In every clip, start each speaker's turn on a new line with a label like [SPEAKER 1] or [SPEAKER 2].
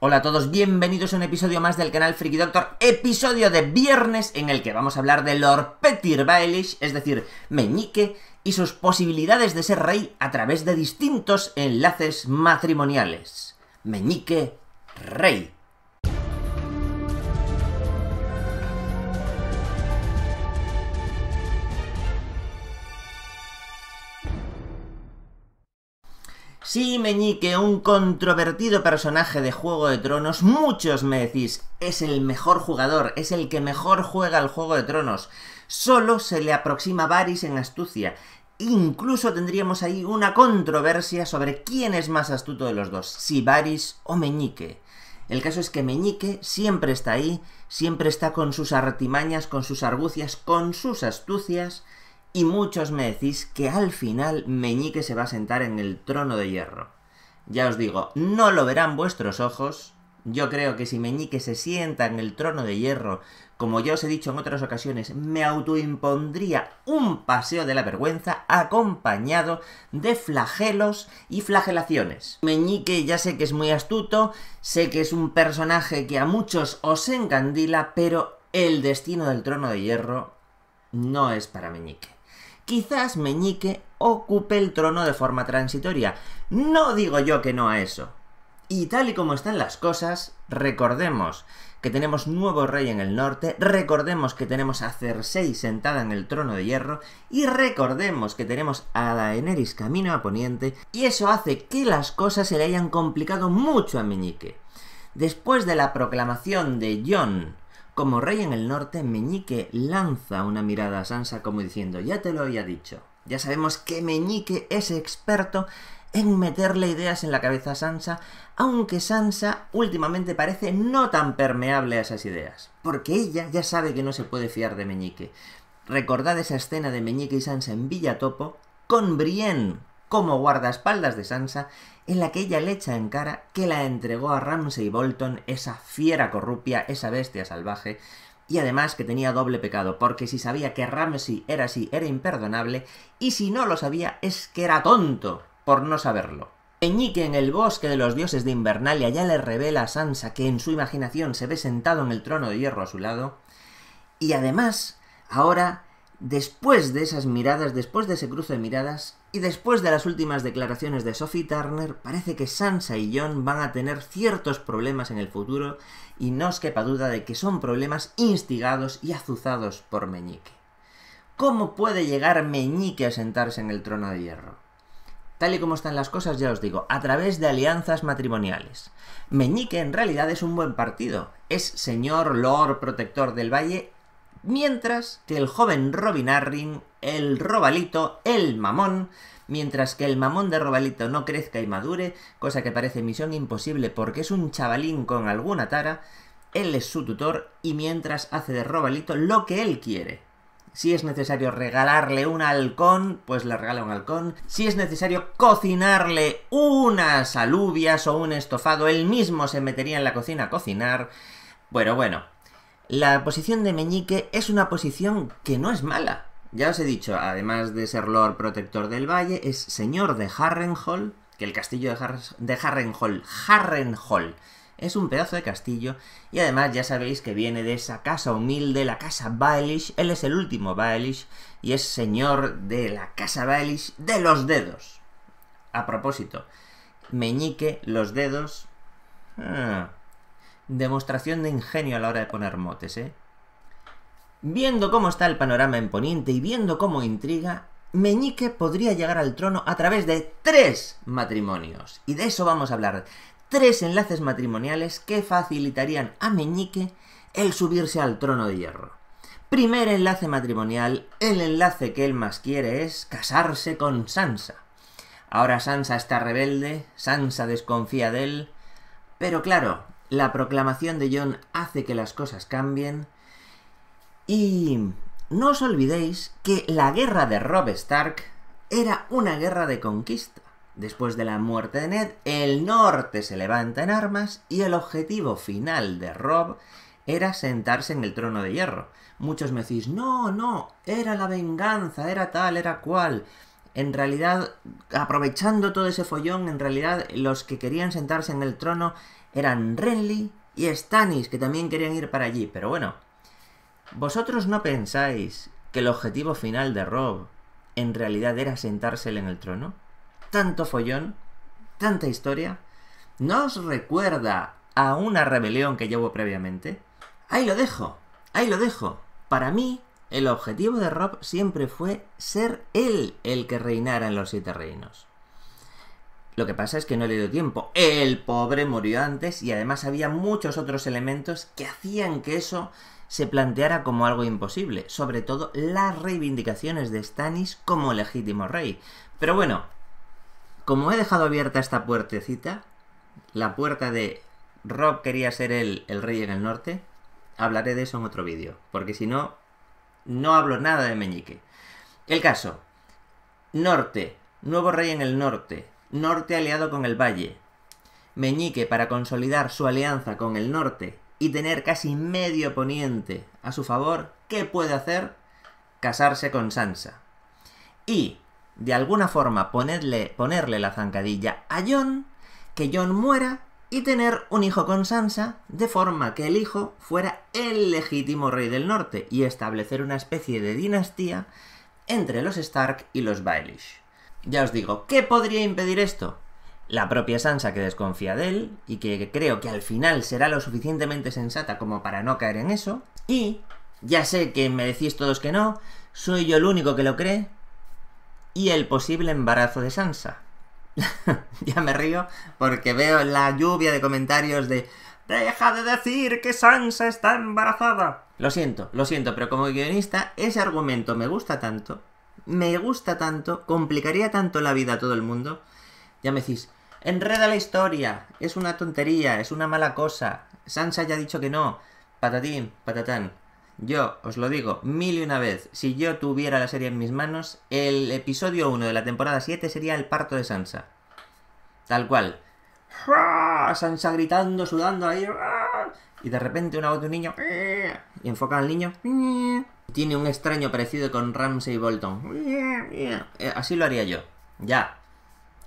[SPEAKER 1] Hola a todos, bienvenidos a un episodio más del canal Friki Doctor, episodio de viernes en el que vamos a hablar de Lord Petir Baelish, es decir, Meñique, y sus posibilidades de ser rey a través de distintos enlaces matrimoniales. Meñique, rey. Si Meñique, un controvertido personaje de Juego de Tronos, muchos me decís, es el mejor jugador, es el que mejor juega al Juego de Tronos. Solo se le aproxima Varys en astucia. Incluso tendríamos ahí una controversia sobre quién es más astuto de los dos, si Varys o Meñique. El caso es que Meñique siempre está ahí, siempre está con sus artimañas, con sus argucias, con sus astucias, y muchos me decís que al final Meñique se va a sentar en el trono de hierro. Ya os digo, no lo verán vuestros ojos. Yo creo que si Meñique se sienta en el trono de hierro, como ya os he dicho en otras ocasiones, me autoimpondría un paseo de la vergüenza acompañado de flagelos y flagelaciones. Meñique ya sé que es muy astuto, sé que es un personaje que a muchos os encandila, pero el destino del trono de hierro no es para Meñique quizás Meñique ocupe el trono de forma transitoria. No digo yo que no a eso. Y tal y como están las cosas, recordemos que tenemos nuevo rey en el norte, recordemos que tenemos a Cersei sentada en el trono de hierro y recordemos que tenemos a Daenerys camino a poniente y eso hace que las cosas se le hayan complicado mucho a Meñique. Después de la proclamación de Jon como rey en el norte, Meñique lanza una mirada a Sansa como diciendo, ya te lo había dicho. Ya sabemos que Meñique es experto en meterle ideas en la cabeza a Sansa, aunque Sansa últimamente parece no tan permeable a esas ideas, porque ella ya sabe que no se puede fiar de Meñique. Recordad esa escena de Meñique y Sansa en Villatopo, con Brienne como guardaespaldas de Sansa, en la que ella le echa en cara que la entregó a Ramsay Bolton, esa fiera corrupia, esa bestia salvaje, y además que tenía doble pecado, porque si sabía que Ramsay era así, era imperdonable, y si no lo sabía, es que era tonto por no saberlo. Peñique en el bosque de los dioses de Invernalia ya le revela a Sansa que en su imaginación se ve sentado en el trono de hierro a su lado, y además, ahora Después de esas miradas, después de ese cruce de miradas y después de las últimas declaraciones de Sophie Turner, parece que Sansa y John van a tener ciertos problemas en el futuro y no os quepa duda de que son problemas instigados y azuzados por Meñique. ¿Cómo puede llegar Meñique a sentarse en el trono de hierro? Tal y como están las cosas, ya os digo, a través de alianzas matrimoniales. Meñique en realidad es un buen partido, es señor, lord, protector del valle Mientras que el joven Robin Arrin, el robalito, el mamón, mientras que el mamón de robalito no crezca y madure, cosa que parece misión imposible porque es un chavalín con alguna tara, él es su tutor y mientras hace de robalito lo que él quiere. Si es necesario regalarle un halcón, pues le regala un halcón. Si es necesario cocinarle unas alubias o un estofado, él mismo se metería en la cocina a cocinar. Bueno, bueno, la posición de meñique es una posición que no es mala. Ya os he dicho, además de ser Lord Protector del Valle, es señor de Harrenhall, que el castillo de, Harrenhal, de Harrenhall, Harrenhall, es un pedazo de castillo y además ya sabéis que viene de esa casa humilde, la casa Baelish, él es el último Baelish y es señor de la casa Baelish de los dedos. A propósito, meñique, los dedos... Ah, Demostración de ingenio a la hora de poner motes, ¿eh? Viendo cómo está el panorama en Poniente y viendo cómo intriga, Meñique podría llegar al trono a través de tres matrimonios. Y de eso vamos a hablar. Tres enlaces matrimoniales que facilitarían a Meñique el subirse al trono de hierro. Primer enlace matrimonial, el enlace que él más quiere es casarse con Sansa. Ahora Sansa está rebelde, Sansa desconfía de él, pero claro, la proclamación de John hace que las cosas cambien. Y no os olvidéis que la guerra de Rob Stark era una guerra de conquista. Después de la muerte de Ned, el norte se levanta en armas y el objetivo final de Rob era sentarse en el trono de hierro. Muchos me decís, no, no, era la venganza, era tal, era cual. En realidad, aprovechando todo ese follón, en realidad los que querían sentarse en el trono eran Renly y Stannis, que también querían ir para allí. Pero bueno, ¿vosotros no pensáis que el objetivo final de Rob en realidad era sentársele en el trono? Tanto follón, tanta historia. ¿No os recuerda a una rebelión que llevo previamente? Ahí lo dejo, ahí lo dejo. Para mí, el objetivo de Rob siempre fue ser él el que reinara en los siete reinos. Lo que pasa es que no le dio tiempo. El pobre murió antes y además había muchos otros elementos que hacían que eso se planteara como algo imposible, sobre todo las reivindicaciones de Stannis como legítimo rey. Pero bueno, como he dejado abierta esta puertecita, la puerta de Rob quería ser el, el rey en el norte, hablaré de eso en otro vídeo, porque si no, no hablo nada de Meñique. El caso, norte, nuevo rey en el norte, norte aliado con el valle. Meñique para consolidar su alianza con el norte y tener casi medio poniente a su favor, ¿qué puede hacer? Casarse con Sansa. Y, de alguna forma, ponerle, ponerle la zancadilla a John, que John muera y tener un hijo con Sansa, de forma que el hijo fuera el legítimo rey del norte y establecer una especie de dinastía entre los Stark y los Baelish. Ya os digo, ¿qué podría impedir esto? La propia Sansa que desconfía de él y que creo que al final será lo suficientemente sensata como para no caer en eso. Y, ya sé que me decís todos que no, soy yo el único que lo cree. Y el posible embarazo de Sansa. ya me río porque veo la lluvia de comentarios de ¡Deja de decir que Sansa está embarazada! Lo siento, lo siento, pero como guionista ese argumento me gusta tanto me gusta tanto, complicaría tanto la vida a todo el mundo. Ya me decís, enreda la historia, es una tontería, es una mala cosa. Sansa ya ha dicho que no. Patatín, patatán. Yo os lo digo mil y una vez, si yo tuviera la serie en mis manos, el episodio 1 de la temporada 7 sería el parto de Sansa. Tal cual. Sansa gritando, sudando ahí. Y de repente una voz de un niño. ¡eh! Y enfoca al niño. ¡eh! Tiene un extraño parecido con Ramsey Bolton. Eh, así lo haría yo. Ya.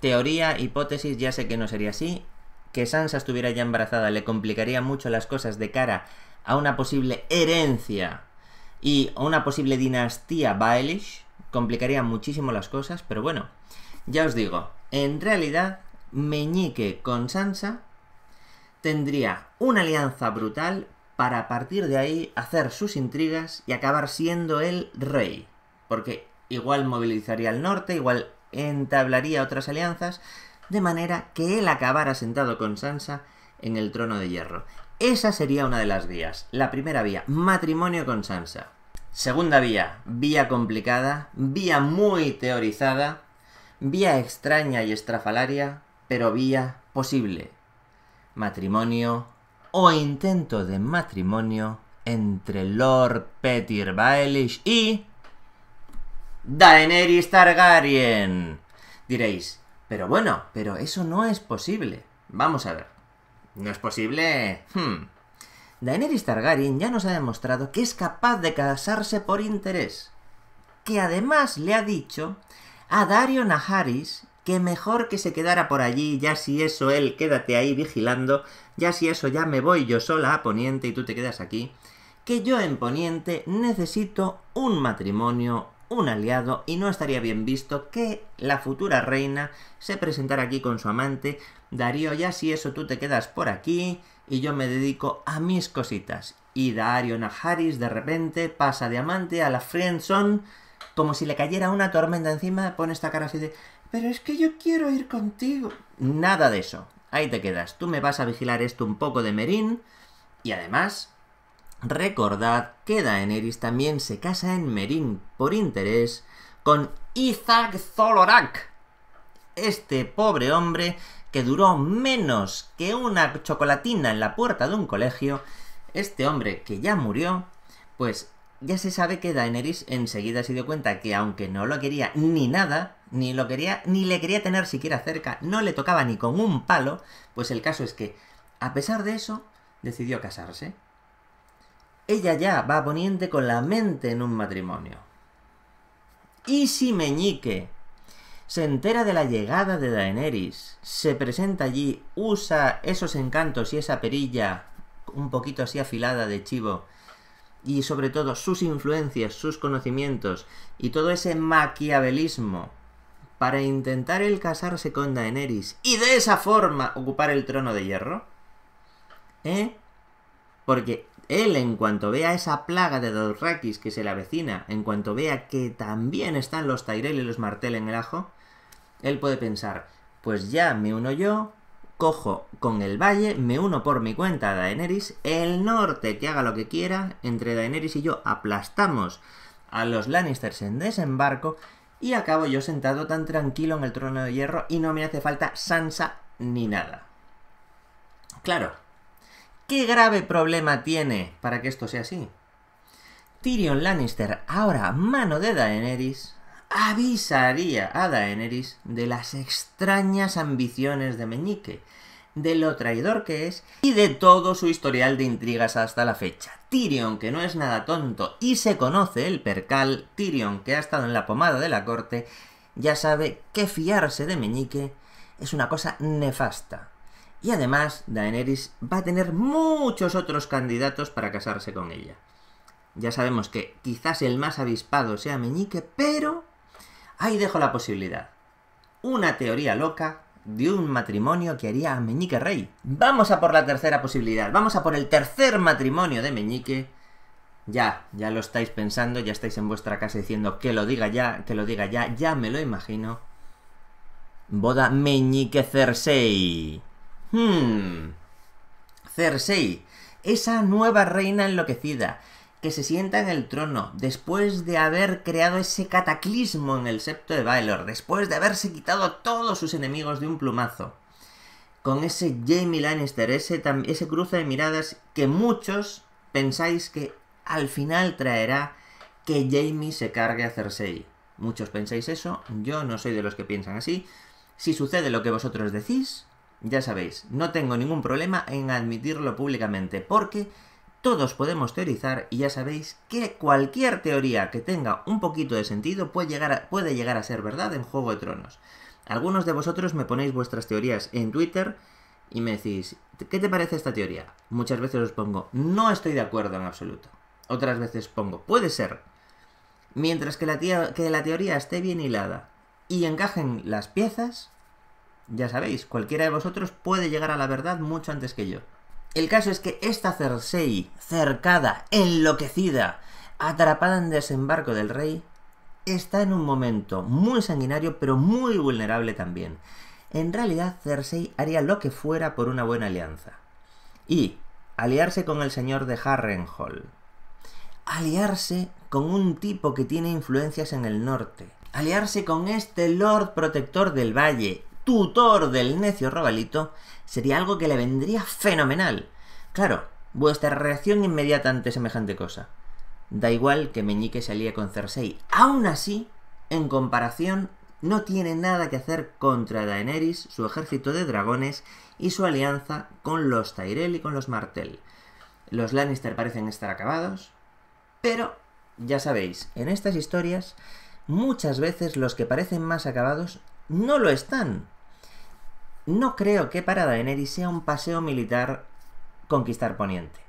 [SPEAKER 1] Teoría, hipótesis, ya sé que no sería así. Que Sansa estuviera ya embarazada le complicaría mucho las cosas de cara a una posible herencia y a una posible dinastía Baelish. Complicaría muchísimo las cosas, pero bueno. Ya os digo, en realidad, Meñique con Sansa tendría una alianza brutal, para a partir de ahí hacer sus intrigas y acabar siendo el rey. Porque igual movilizaría al norte, igual entablaría otras alianzas, de manera que él acabara sentado con Sansa en el trono de hierro. Esa sería una de las vías. La primera vía, matrimonio con Sansa. Segunda vía, vía complicada, vía muy teorizada, vía extraña y estrafalaria, pero vía posible. Matrimonio o intento de matrimonio entre Lord Petir Baelish y Daenerys Targaryen. Diréis, pero bueno, pero eso no es posible. Vamos a ver. No es posible. Hmm. Daenerys Targaryen ya nos ha demostrado que es capaz de casarse por interés. Que además le ha dicho a Dario Naharis que mejor que se quedara por allí, ya si eso él, quédate ahí vigilando, ya si eso ya me voy yo sola a Poniente y tú te quedas aquí, que yo en Poniente necesito un matrimonio, un aliado, y no estaría bien visto que la futura reina se presentara aquí con su amante, Darío, ya si eso tú te quedas por aquí, y yo me dedico a mis cositas. Y Darío Najaris de repente pasa de amante a la friendzone, como si le cayera una tormenta encima, pone esta cara así de pero es que yo quiero ir contigo. Nada de eso. Ahí te quedas. Tú me vas a vigilar esto un poco de Merín. Y además, recordad que Daenerys también se casa en Merín por interés con Isaac Zolorak. Este pobre hombre que duró menos que una chocolatina en la puerta de un colegio. Este hombre que ya murió, pues ya se sabe que Daenerys enseguida se dio cuenta que aunque no lo quería ni nada, ni lo quería, ni le quería tener siquiera cerca, no le tocaba ni con un palo, pues el caso es que, a pesar de eso, decidió casarse. Ella ya va poniente con la mente en un matrimonio. Y si Meñique se entera de la llegada de Daenerys, se presenta allí, usa esos encantos y esa perilla un poquito así afilada de chivo, y sobre todo sus influencias, sus conocimientos y todo ese maquiavelismo para intentar el casarse con Daenerys y de esa forma ocupar el trono de hierro? ¿Eh? Porque él en cuanto vea esa plaga de Dorrakis que se le avecina, en cuanto vea que también están los Tyrell y los Martell en el ajo, él puede pensar, pues ya me uno yo, cojo con el valle, me uno por mi cuenta a Daenerys, el norte que haga lo que quiera, entre Daenerys y yo aplastamos a los Lannisters en desembarco y acabo yo sentado tan tranquilo en el trono de hierro y no me hace falta Sansa ni nada. Claro, ¿qué grave problema tiene para que esto sea así? Tyrion Lannister, ahora mano de Daenerys, avisaría a Daenerys de las extrañas ambiciones de Meñique, de lo traidor que es y de todo su historial de intrigas hasta la fecha. Tyrion, que no es nada tonto y se conoce el percal, Tyrion, que ha estado en la pomada de la corte, ya sabe que fiarse de Meñique es una cosa nefasta. Y además, Daenerys va a tener muchos otros candidatos para casarse con ella. Ya sabemos que quizás el más avispado sea Meñique, pero Ahí dejo la posibilidad. Una teoría loca de un matrimonio que haría a Meñique Rey. Vamos a por la tercera posibilidad, vamos a por el tercer matrimonio de Meñique. Ya, ya lo estáis pensando, ya estáis en vuestra casa diciendo que lo diga ya, que lo diga ya, ya me lo imagino. Boda Meñique Cersei. Hmm. Cersei, esa nueva reina enloquecida, que se sienta en el trono después de haber creado ese cataclismo en el septo de Baelor, después de haberse quitado a todos sus enemigos de un plumazo. Con ese Jamie Lannister, ese, ese cruce de miradas que muchos pensáis que al final traerá que Jamie se cargue a Cersei. Muchos pensáis eso, yo no soy de los que piensan así. Si sucede lo que vosotros decís, ya sabéis, no tengo ningún problema en admitirlo públicamente, porque todos podemos teorizar y ya sabéis que cualquier teoría que tenga un poquito de sentido puede llegar a, ser verdad en Juego de Tronos. Algunos de vosotros me ponéis vuestras teorías en Twitter y me decís, ¿qué te parece esta teoría? Muchas veces os pongo, no estoy de acuerdo en absoluto. Otras veces pongo, puede ser. Mientras que la, que la teoría esté bien hilada y encajen las piezas, ya sabéis, cualquiera de vosotros puede llegar a la verdad mucho antes que yo. El caso es que esta Cersei, cercada, enloquecida, atrapada en desembarco del rey, está en un momento muy sanguinario pero muy vulnerable también. En realidad Cersei haría lo que fuera por una buena alianza. Y aliarse con el señor de Harrenhal. Aliarse con un tipo que tiene influencias en el norte. Aliarse con este Lord Protector del Valle, tutor del necio robalito sería algo que le vendría fenomenal. Claro, vuestra reacción inmediata ante semejante cosa. Da igual que Meñique salía con Cersei. Aún así, en comparación, no tiene nada que hacer contra Daenerys, su ejército de dragones y su alianza con los Tyrell y con los Martell. Los Lannister parecen estar acabados, pero ya sabéis, en estas historias muchas veces los que parecen más acabados no lo están. No creo que para Daenerys sea un paseo militar conquistar Poniente.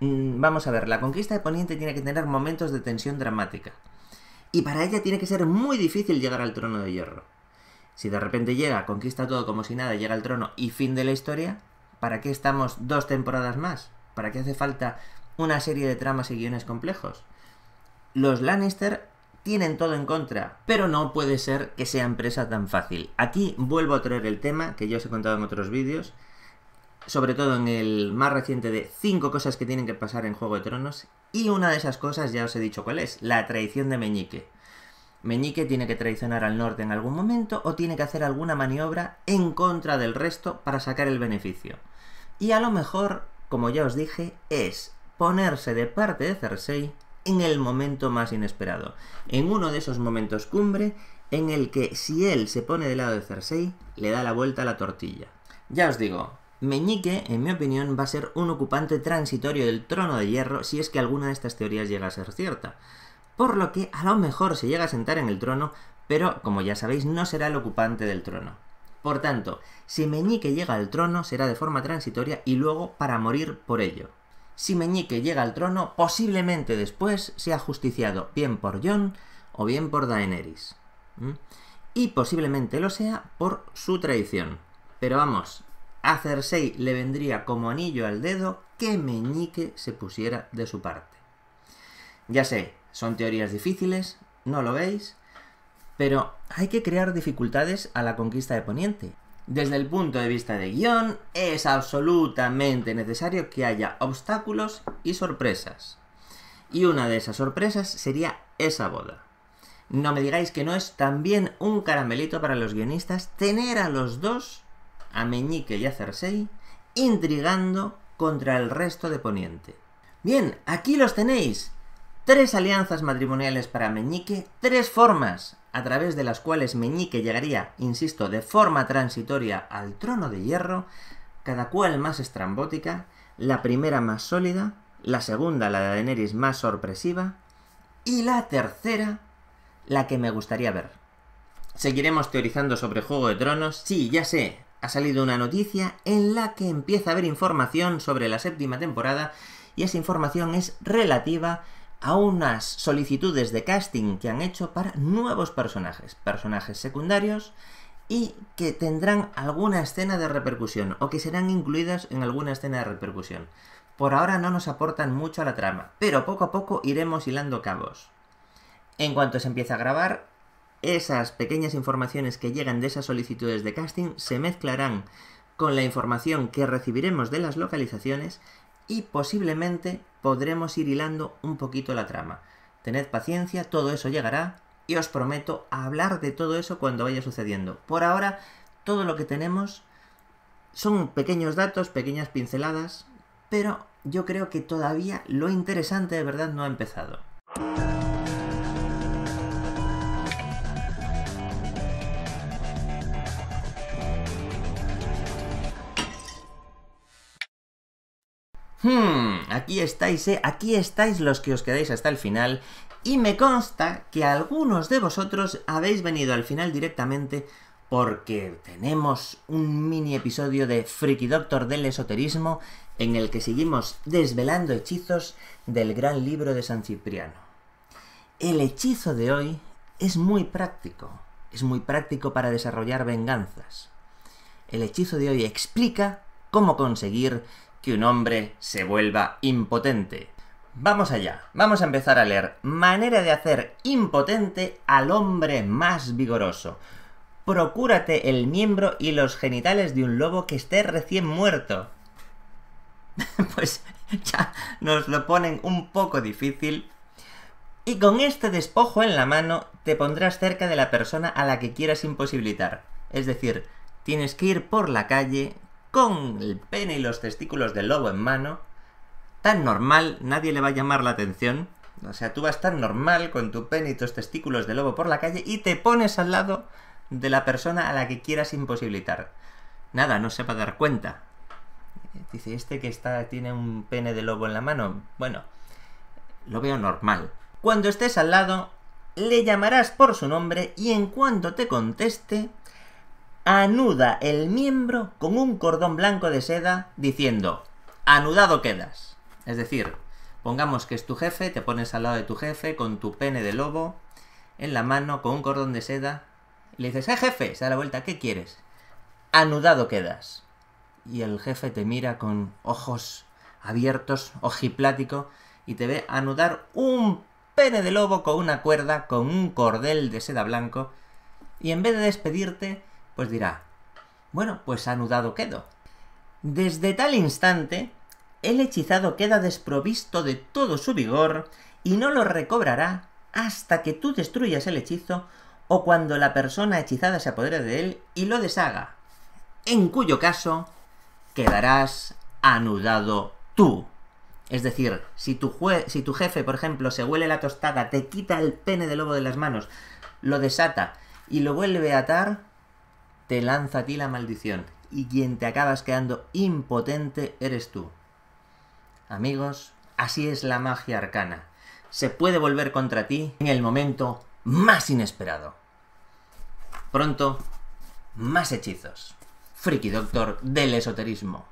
[SPEAKER 1] Mm, vamos a ver, la conquista de Poniente tiene que tener momentos de tensión dramática. Y para ella tiene que ser muy difícil llegar al trono de hierro. Si de repente llega, conquista todo como si nada, llega al trono y fin de la historia, ¿para qué estamos dos temporadas más? ¿Para qué hace falta una serie de tramas y guiones complejos? Los Lannister tienen todo en contra. Pero no puede ser que sea empresa tan fácil. Aquí vuelvo a traer el tema que ya os he contado en otros vídeos, sobre todo en el más reciente de 5 cosas que tienen que pasar en Juego de Tronos, y una de esas cosas ya os he dicho cuál es, la traición de Meñique. Meñique tiene que traicionar al norte en algún momento o tiene que hacer alguna maniobra en contra del resto para sacar el beneficio. Y a lo mejor, como ya os dije, es ponerse de parte de Cersei en el momento más inesperado, en uno de esos momentos cumbre en el que si él se pone del lado de Cersei, le da la vuelta a la tortilla. Ya os digo, Meñique, en mi opinión, va a ser un ocupante transitorio del trono de hierro si es que alguna de estas teorías llega a ser cierta. Por lo que a lo mejor se llega a sentar en el trono, pero como ya sabéis, no será el ocupante del trono. Por tanto, si Meñique llega al trono será de forma transitoria y luego para morir por ello si Meñique llega al trono, posiblemente después sea justiciado bien por Jon o bien por Daenerys. Y posiblemente lo sea por su traición. Pero vamos, a Cersei le vendría como anillo al dedo que Meñique se pusiera de su parte. Ya sé, son teorías difíciles, no lo veis, pero hay que crear dificultades a la conquista de Poniente. Desde el punto de vista de guión, es absolutamente necesario que haya obstáculos y sorpresas. Y una de esas sorpresas sería esa boda. No me digáis que no es también un caramelito para los guionistas tener a los dos, a Meñique y a Cersei, intrigando contra el resto de Poniente. Bien, aquí los tenéis. Tres alianzas matrimoniales para Meñique, tres formas a través de las cuales Meñique llegaría, insisto, de forma transitoria al trono de hierro, cada cual más estrambótica, la primera más sólida, la segunda, la de Daenerys, más sorpresiva, y la tercera, la que me gustaría ver. Seguiremos teorizando sobre Juego de Tronos. Sí, ya sé, ha salido una noticia en la que empieza a haber información sobre la séptima temporada y esa información es relativa a unas solicitudes de casting que han hecho para nuevos personajes, personajes secundarios y que tendrán alguna escena de repercusión o que serán incluidas en alguna escena de repercusión. Por ahora no nos aportan mucho a la trama, pero poco a poco iremos hilando cabos. En cuanto se empieza a grabar, esas pequeñas informaciones que llegan de esas solicitudes de casting se mezclarán con la información que recibiremos de las localizaciones y posiblemente podremos ir hilando un poquito la trama. Tened paciencia, todo eso llegará y os prometo hablar de todo eso cuando vaya sucediendo. Por ahora, todo lo que tenemos son pequeños datos, pequeñas pinceladas, pero yo creo que todavía lo interesante de verdad no ha empezado. Hmm, aquí estáis, eh, aquí estáis los que os quedáis hasta el final. Y me consta que algunos de vosotros habéis venido al final directamente porque tenemos un mini episodio de Freaky Doctor del Esoterismo en el que seguimos desvelando hechizos del gran libro de San Cipriano. El hechizo de hoy es muy práctico, es muy práctico para desarrollar venganzas. El hechizo de hoy explica cómo conseguir que un hombre se vuelva impotente. Vamos allá, vamos a empezar a leer Manera de hacer impotente al hombre más vigoroso. Procúrate el miembro y los genitales de un lobo que esté recién muerto. pues ya nos lo ponen un poco difícil. Y con este despojo en la mano te pondrás cerca de la persona a la que quieras imposibilitar. Es decir, tienes que ir por la calle con el pene y los testículos del lobo en mano, tan normal, nadie le va a llamar la atención. O sea, tú vas tan normal con tu pene y tus testículos de lobo por la calle y te pones al lado de la persona a la que quieras imposibilitar. Nada, no se va a dar cuenta. Dice, este que está, tiene un pene de lobo en la mano. Bueno, lo veo normal. Cuando estés al lado, le llamarás por su nombre y en cuanto te conteste, anuda el miembro con un cordón blanco de seda diciendo, anudado quedas. Es decir, pongamos que es tu jefe, te pones al lado de tu jefe con tu pene de lobo en la mano con un cordón de seda le dices, eh jefe, se da la vuelta, ¿qué quieres? Anudado quedas. Y el jefe te mira con ojos abiertos, ojiplático, y te ve anudar un pene de lobo con una cuerda, con un cordel de seda blanco, y en vez de despedirte, pues dirá, bueno, pues anudado quedo. Desde tal instante, el hechizado queda desprovisto de todo su vigor y no lo recobrará hasta que tú destruyas el hechizo o cuando la persona hechizada se apodere de él y lo deshaga, en cuyo caso quedarás anudado tú. Es decir, si tu, jefe, por ejemplo, se huele la tostada, te quita el pene de lobo de las manos, lo desata y lo vuelve a atar, te lanza a ti la maldición y quien te acabas quedando impotente eres tú. Amigos, así es la magia arcana. Se puede volver contra ti en el momento más inesperado. Pronto, más hechizos. Friki Doctor del esoterismo.